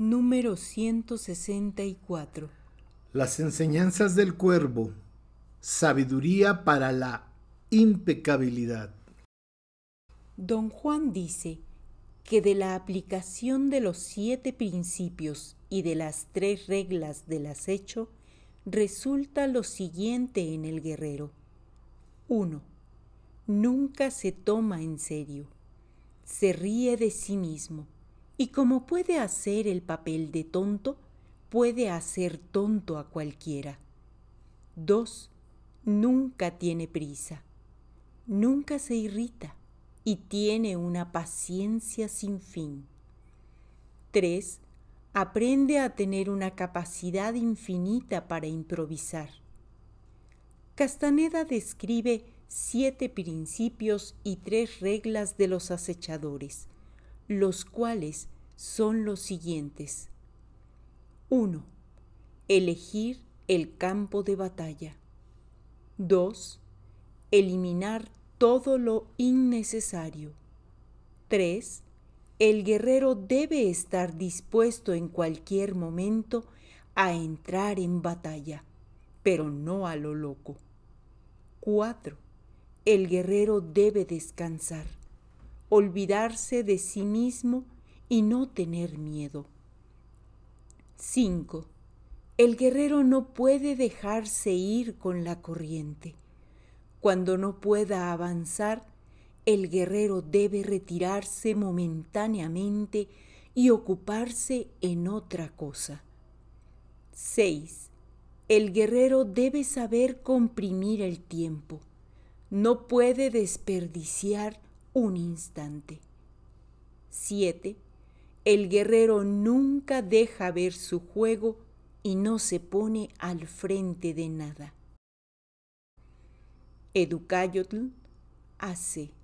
Número 164. Las enseñanzas del cuervo. Sabiduría para la impecabilidad. Don Juan dice que de la aplicación de los siete principios y de las tres reglas del acecho resulta lo siguiente en el guerrero. 1. Nunca se toma en serio. Se ríe de sí mismo y como puede hacer el papel de tonto, puede hacer tonto a cualquiera. 2. Nunca tiene prisa. Nunca se irrita y tiene una paciencia sin fin. 3. Aprende a tener una capacidad infinita para improvisar. Castaneda describe siete principios y tres reglas de los acechadores los cuales son los siguientes. 1. Elegir el campo de batalla. 2. Eliminar todo lo innecesario. 3. El guerrero debe estar dispuesto en cualquier momento a entrar en batalla, pero no a lo loco. 4. El guerrero debe descansar olvidarse de sí mismo y no tener miedo. 5. El guerrero no puede dejarse ir con la corriente. Cuando no pueda avanzar, el guerrero debe retirarse momentáneamente y ocuparse en otra cosa. 6. El guerrero debe saber comprimir el tiempo. No puede desperdiciar un instante. 7. El guerrero nunca deja ver su juego y no se pone al frente de nada. Educayotl hace